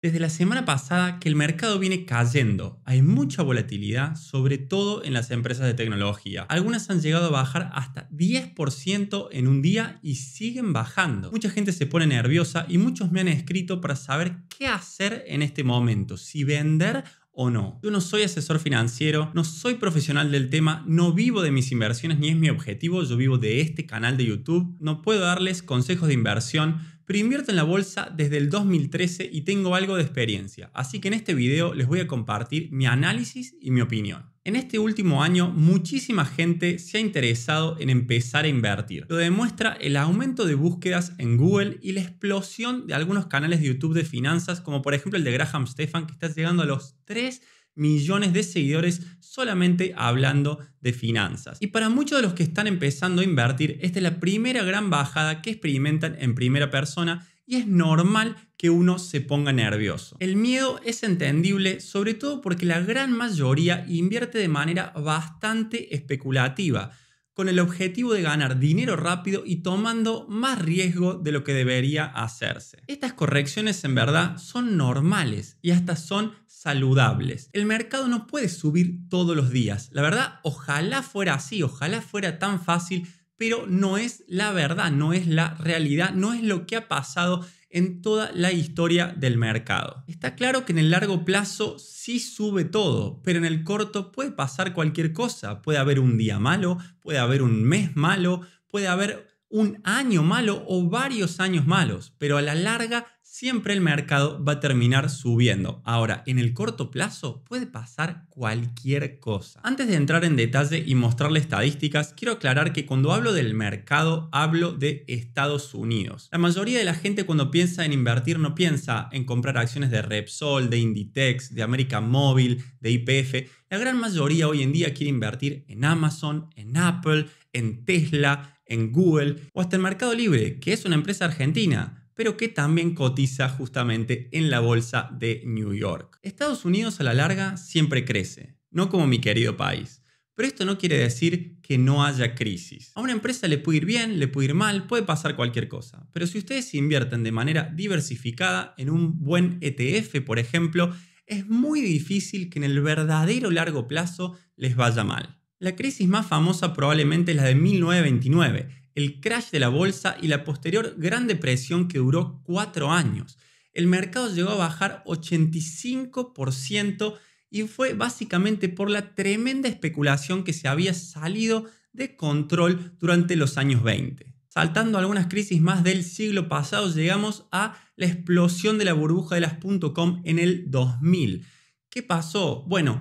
Desde la semana pasada que el mercado viene cayendo. Hay mucha volatilidad, sobre todo en las empresas de tecnología. Algunas han llegado a bajar hasta 10% en un día y siguen bajando. Mucha gente se pone nerviosa y muchos me han escrito para saber qué hacer en este momento, si vender o no. Yo no soy asesor financiero, no soy profesional del tema, no vivo de mis inversiones ni es mi objetivo, yo vivo de este canal de YouTube, no puedo darles consejos de inversión pero invierto en la bolsa desde el 2013 y tengo algo de experiencia, así que en este video les voy a compartir mi análisis y mi opinión. En este último año muchísima gente se ha interesado en empezar a invertir. Lo demuestra el aumento de búsquedas en Google y la explosión de algunos canales de YouTube de finanzas, como por ejemplo el de Graham Stefan, que está llegando a los 3 millones de seguidores solamente hablando de finanzas. Y para muchos de los que están empezando a invertir, esta es la primera gran bajada que experimentan en primera persona y es normal que uno se ponga nervioso. El miedo es entendible, sobre todo porque la gran mayoría invierte de manera bastante especulativa con el objetivo de ganar dinero rápido y tomando más riesgo de lo que debería hacerse. Estas correcciones en verdad son normales y hasta son saludables. El mercado no puede subir todos los días. La verdad, ojalá fuera así, ojalá fuera tan fácil pero no es la verdad, no es la realidad, no es lo que ha pasado en toda la historia del mercado. Está claro que en el largo plazo sí sube todo, pero en el corto puede pasar cualquier cosa. Puede haber un día malo, puede haber un mes malo, puede haber un año malo o varios años malos, pero a la larga siempre el mercado va a terminar subiendo. Ahora, en el corto plazo puede pasar cualquier cosa. Antes de entrar en detalle y mostrarle estadísticas, quiero aclarar que cuando hablo del mercado hablo de Estados Unidos. La mayoría de la gente cuando piensa en invertir no piensa en comprar acciones de Repsol, de Inditex, de América Móvil, de IPF. La gran mayoría hoy en día quiere invertir en Amazon, en Apple, en Tesla, en Google o hasta en Mercado Libre, que es una empresa argentina pero que también cotiza justamente en la bolsa de New York. Estados Unidos a la larga siempre crece, no como mi querido país. Pero esto no quiere decir que no haya crisis. A una empresa le puede ir bien, le puede ir mal, puede pasar cualquier cosa. Pero si ustedes invierten de manera diversificada en un buen ETF, por ejemplo, es muy difícil que en el verdadero largo plazo les vaya mal. La crisis más famosa probablemente es la de 1929, el crash de la bolsa y la posterior Gran Depresión que duró cuatro años. El mercado llegó a bajar 85% y fue básicamente por la tremenda especulación que se había salido de control durante los años 20. Saltando algunas crisis más del siglo pasado, llegamos a la explosión de la burbuja de las .com en el 2000. ¿Qué pasó? Bueno,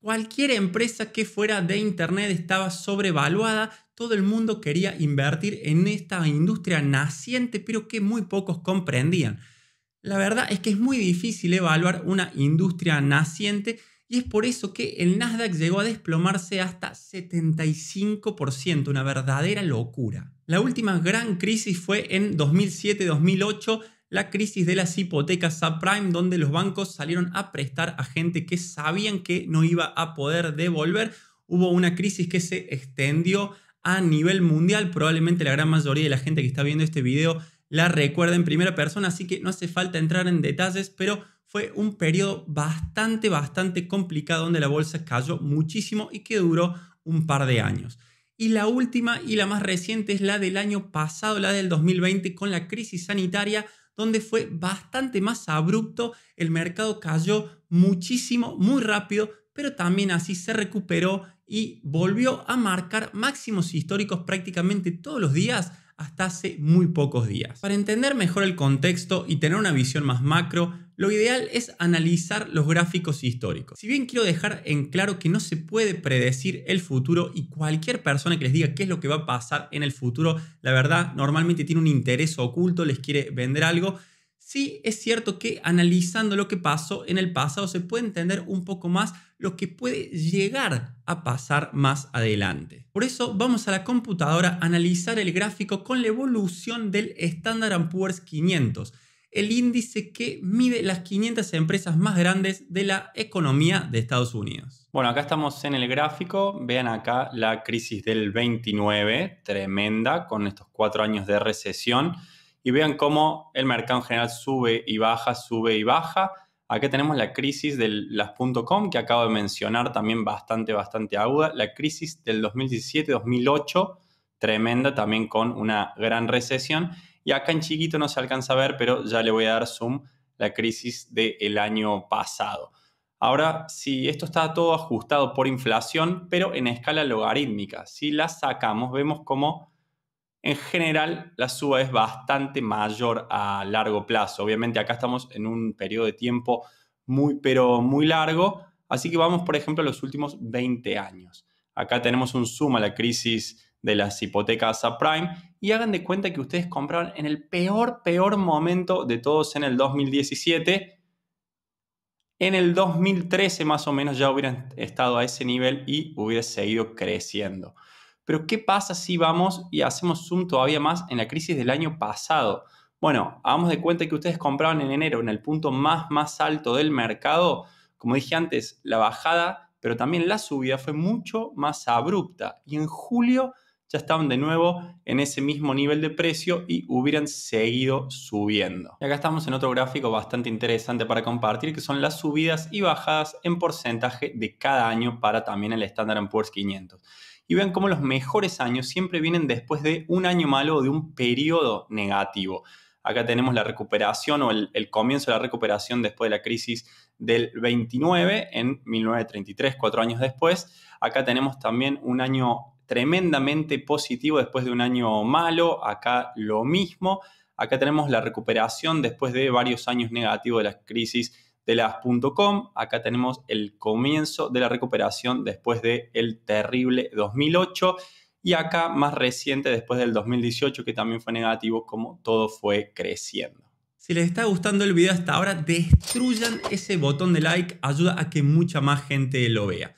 cualquier empresa que fuera de Internet estaba sobrevaluada, todo el mundo quería invertir en esta industria naciente, pero que muy pocos comprendían. La verdad es que es muy difícil evaluar una industria naciente y es por eso que el Nasdaq llegó a desplomarse hasta 75%, una verdadera locura. La última gran crisis fue en 2007-2008, la crisis de las hipotecas subprime, donde los bancos salieron a prestar a gente que sabían que no iba a poder devolver. Hubo una crisis que se extendió a nivel mundial. Probablemente la gran mayoría de la gente que está viendo este video la recuerda en primera persona, así que no hace falta entrar en detalles, pero fue un periodo bastante, bastante complicado donde la bolsa cayó muchísimo y que duró un par de años. Y la última y la más reciente es la del año pasado, la del 2020, con la crisis sanitaria, donde fue bastante más abrupto, el mercado cayó muchísimo, muy rápido, pero también así se recuperó y volvió a marcar máximos históricos prácticamente todos los días hasta hace muy pocos días. Para entender mejor el contexto y tener una visión más macro, lo ideal es analizar los gráficos históricos. Si bien quiero dejar en claro que no se puede predecir el futuro y cualquier persona que les diga qué es lo que va a pasar en el futuro, la verdad normalmente tiene un interés oculto, les quiere vender algo, Sí, es cierto que analizando lo que pasó en el pasado se puede entender un poco más lo que puede llegar a pasar más adelante. Por eso vamos a la computadora a analizar el gráfico con la evolución del Standard Poor's 500, el índice que mide las 500 empresas más grandes de la economía de Estados Unidos. Bueno, acá estamos en el gráfico, vean acá la crisis del 29, tremenda, con estos cuatro años de recesión y vean cómo el mercado en general sube y baja, sube y baja. Acá tenemos la crisis de las .com que acabo de mencionar también bastante, bastante aguda. La crisis del 2017-2008, tremenda también con una gran recesión. Y acá en chiquito no se alcanza a ver, pero ya le voy a dar zoom, la crisis del año pasado. Ahora, si esto está todo ajustado por inflación, pero en escala logarítmica, si la sacamos, vemos cómo en general la suba es bastante mayor a largo plazo. Obviamente acá estamos en un periodo de tiempo muy, pero muy largo, así que vamos, por ejemplo, a los últimos 20 años. Acá tenemos un zoom a la crisis de las hipotecas subprime y hagan de cuenta que ustedes compraron en el peor, peor momento de todos en el 2017. En el 2013 más o menos ya hubieran estado a ese nivel y hubiera seguido creciendo. Pero ¿qué pasa si vamos y hacemos zoom todavía más en la crisis del año pasado? Bueno, hagamos de cuenta que ustedes compraban en enero en el punto más, más alto del mercado. Como dije antes, la bajada, pero también la subida fue mucho más abrupta. Y en julio ya estaban de nuevo en ese mismo nivel de precio y hubieran seguido subiendo. Y acá estamos en otro gráfico bastante interesante para compartir, que son las subidas y bajadas en porcentaje de cada año para también el Standard Poor's 500 y vean cómo los mejores años siempre vienen después de un año malo o de un periodo negativo. Acá tenemos la recuperación o el, comienzo de la recuperación después de la crisis del 29 en 1933, cuatro años después. Acá tenemos también un año tremendamente positivo después de un año malo. Acá lo mismo. Acá tenemos la recuperación después de varios años negativos de la crisis de Acá tenemos el comienzo de la recuperación después del el terrible 2008 y acá más reciente después del 2018 que también fue negativo como todo fue creciendo. Si les está gustando el video hasta ahora, destruyan ese botón de like, ayuda a que mucha más gente lo vea.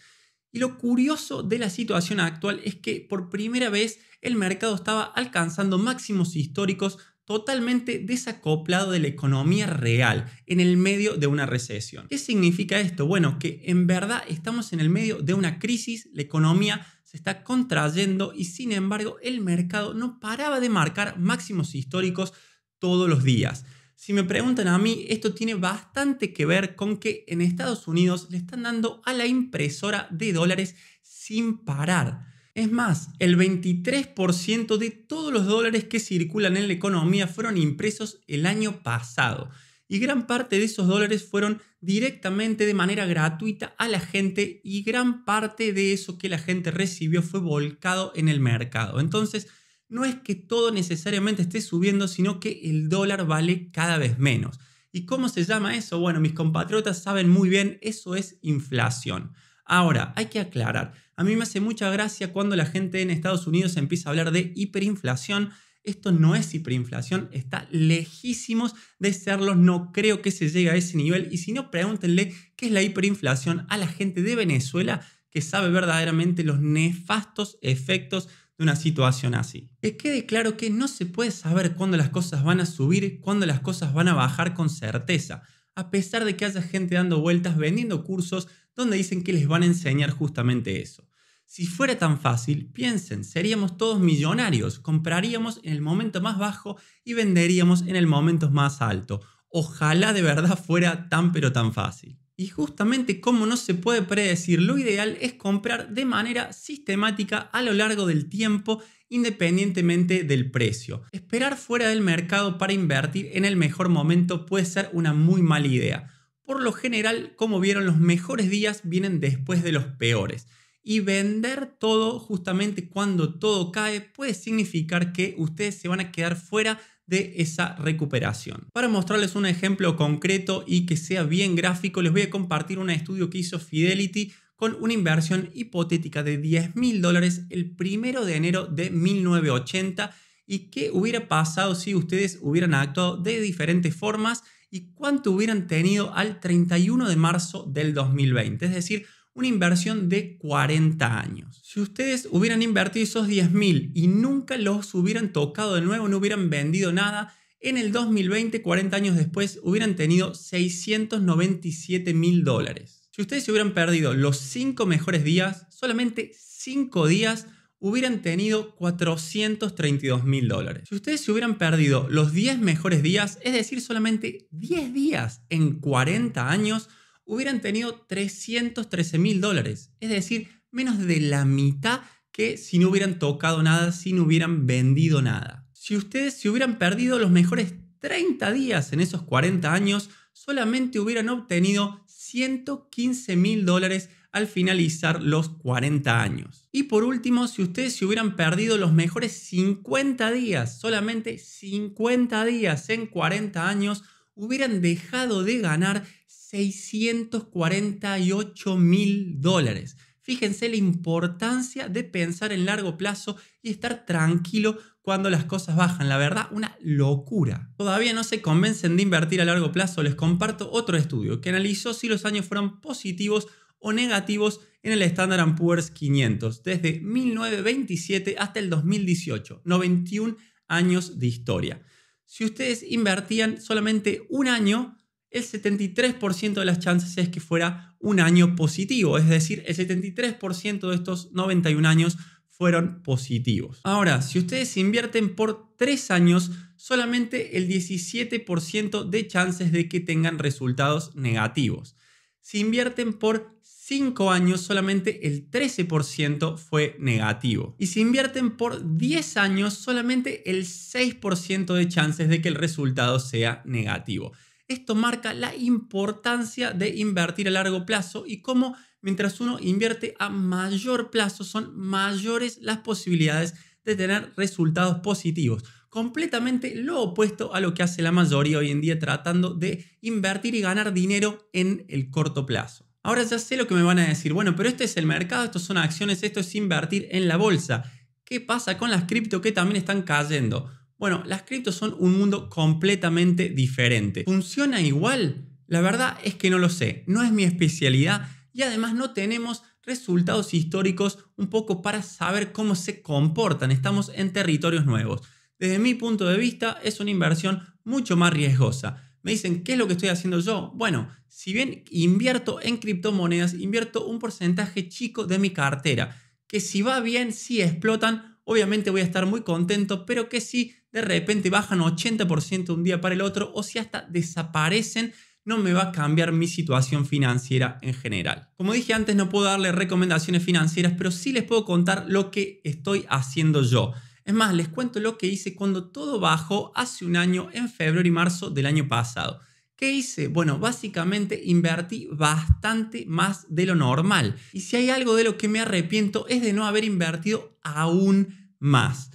Y lo curioso de la situación actual es que por primera vez el mercado estaba alcanzando máximos históricos totalmente desacoplado de la economía real en el medio de una recesión. ¿Qué significa esto? Bueno, que en verdad estamos en el medio de una crisis, la economía se está contrayendo y sin embargo el mercado no paraba de marcar máximos históricos todos los días. Si me preguntan a mí, esto tiene bastante que ver con que en Estados Unidos le están dando a la impresora de dólares sin parar. Es más, el 23% de todos los dólares que circulan en la economía fueron impresos el año pasado. Y gran parte de esos dólares fueron directamente de manera gratuita a la gente y gran parte de eso que la gente recibió fue volcado en el mercado. Entonces, no es que todo necesariamente esté subiendo, sino que el dólar vale cada vez menos. ¿Y cómo se llama eso? Bueno, mis compatriotas saben muy bien, eso es inflación. Ahora, hay que aclarar, a mí me hace mucha gracia cuando la gente en Estados Unidos empieza a hablar de hiperinflación. Esto no es hiperinflación, está lejísimos de serlo, no creo que se llegue a ese nivel. Y si no, pregúntenle qué es la hiperinflación a la gente de Venezuela que sabe verdaderamente los nefastos efectos de una situación así. Que quede claro que no se puede saber cuándo las cosas van a subir, cuándo las cosas van a bajar con certeza, a pesar de que haya gente dando vueltas vendiendo cursos donde dicen que les van a enseñar justamente eso. Si fuera tan fácil, piensen, seríamos todos millonarios, compraríamos en el momento más bajo y venderíamos en el momento más alto. Ojalá de verdad fuera tan pero tan fácil. Y justamente como no se puede predecir, lo ideal es comprar de manera sistemática a lo largo del tiempo independientemente del precio. Esperar fuera del mercado para invertir en el mejor momento puede ser una muy mala idea. Por lo general, como vieron, los mejores días vienen después de los peores. Y vender todo justamente cuando todo cae puede significar que ustedes se van a quedar fuera de esa recuperación. Para mostrarles un ejemplo concreto y que sea bien gráfico, les voy a compartir un estudio que hizo Fidelity con una inversión hipotética de 10 mil dólares el primero de enero de 1980 y qué hubiera pasado si ustedes hubieran actuado de diferentes formas y cuánto hubieran tenido al 31 de marzo del 2020. Es decir, una inversión de 40 años. Si ustedes hubieran invertido esos 10.000 y nunca los hubieran tocado de nuevo, no hubieran vendido nada, en el 2020, 40 años después, hubieran tenido 697 mil dólares. Si ustedes se hubieran perdido los 5 mejores días, solamente 5 días, hubieran tenido 432 mil dólares. Si ustedes se hubieran perdido los 10 mejores días, es decir, solamente 10 días en 40 años, hubieran tenido 313 mil dólares, es decir, menos de la mitad que si no hubieran tocado nada, si no hubieran vendido nada. Si ustedes se hubieran perdido los mejores 30 días en esos 40 años, solamente hubieran obtenido 115 mil dólares al finalizar los 40 años. Y por último, si ustedes se hubieran perdido los mejores 50 días, solamente 50 días en 40 años, hubieran dejado de ganar 648 mil dólares. Fíjense la importancia de pensar en largo plazo y estar tranquilo cuando las cosas bajan. La verdad, una locura. Todavía no se convencen de invertir a largo plazo. Les comparto otro estudio que analizó si los años fueron positivos o negativos en el Standard Poor's 500 desde 1927 hasta el 2018, 91 años de historia. Si ustedes invertían solamente un año, el 73% de las chances es que fuera un año positivo, es decir, el 73% de estos 91 años fueron positivos. Ahora, si ustedes invierten por 3 años, solamente el 17% de chances de que tengan resultados negativos. Si invierten por 5 años, solamente el 13% fue negativo. Y si invierten por 10 años, solamente el 6% de chances de que el resultado sea negativo. Esto marca la importancia de invertir a largo plazo y cómo mientras uno invierte a mayor plazo son mayores las posibilidades de tener resultados positivos. Completamente lo opuesto a lo que hace la mayoría hoy en día tratando de invertir y ganar dinero en el corto plazo. Ahora ya sé lo que me van a decir, bueno, pero este es el mercado, esto son acciones, esto es invertir en la bolsa. ¿Qué pasa con las cripto que también están cayendo? Bueno, las criptos son un mundo completamente diferente. ¿Funciona igual? La verdad es que no lo sé, no es mi especialidad y además no tenemos resultados históricos un poco para saber cómo se comportan. Estamos en territorios nuevos. Desde mi punto de vista es una inversión mucho más riesgosa. Me dicen, ¿qué es lo que estoy haciendo yo? Bueno, si bien invierto en criptomonedas, invierto un porcentaje chico de mi cartera, que si va bien, si explotan, obviamente voy a estar muy contento, pero que si de repente bajan 80% un día para el otro o si hasta desaparecen, no me va a cambiar mi situación financiera en general. Como dije antes, no puedo darle recomendaciones financieras, pero sí les puedo contar lo que estoy haciendo yo. Es más, les cuento lo que hice cuando todo bajó hace un año, en febrero y marzo del año pasado. ¿Qué hice? Bueno, básicamente invertí bastante más de lo normal. Y si hay algo de lo que me arrepiento es de no haber invertido aún más.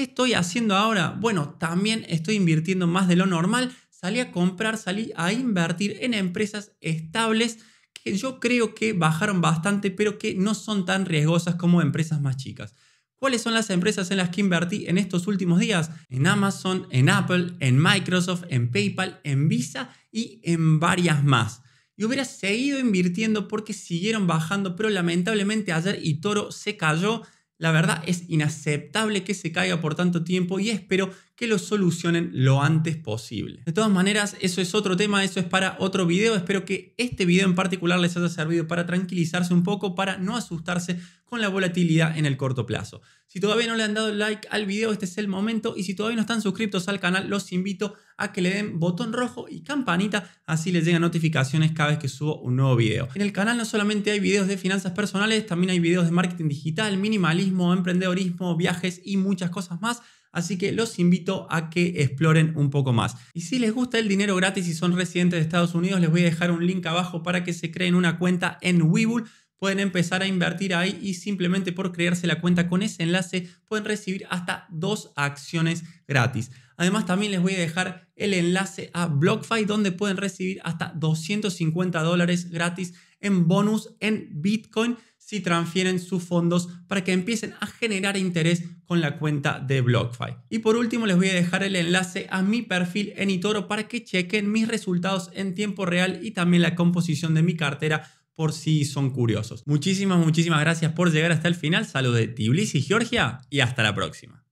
¿Qué estoy haciendo ahora? Bueno, también estoy invirtiendo más de lo normal. Salí a comprar, salí a invertir en empresas estables que yo creo que bajaron bastante, pero que no son tan riesgosas como empresas más chicas. ¿Cuáles son las empresas en las que invertí en estos últimos días? En Amazon, en Apple, en Microsoft, en PayPal, en Visa y en varias más. Y hubiera seguido invirtiendo porque siguieron bajando, pero lamentablemente ayer y toro se cayó la verdad es inaceptable que se caiga por tanto tiempo y espero que lo solucionen lo antes posible. De todas maneras, eso es otro tema, eso es para otro video. Espero que este video en particular les haya servido para tranquilizarse un poco, para no asustarse con la volatilidad en el corto plazo. Si todavía no le han dado like al video, este es el momento. Y si todavía no están suscritos al canal, los invito a que le den botón rojo y campanita, así les llegan notificaciones cada vez que subo un nuevo video. En el canal no solamente hay videos de finanzas personales, también hay videos de marketing digital, minimalismo, emprendedorismo, viajes y muchas cosas más. Así que los invito a que exploren un poco más. Y si les gusta el dinero gratis y son residentes de Estados Unidos, les voy a dejar un link abajo para que se creen una cuenta en Webull pueden empezar a invertir ahí y simplemente por crearse la cuenta con ese enlace pueden recibir hasta dos acciones gratis. Además también les voy a dejar el enlace a BlockFi donde pueden recibir hasta 250 dólares gratis en bonus en Bitcoin si transfieren sus fondos para que empiecen a generar interés con la cuenta de BlockFi. Y por último les voy a dejar el enlace a mi perfil en Itoro para que chequen mis resultados en tiempo real y también la composición de mi cartera por si son curiosos. Muchísimas, muchísimas gracias por llegar hasta el final. Saludos de Tbilisi, Georgia y hasta la próxima.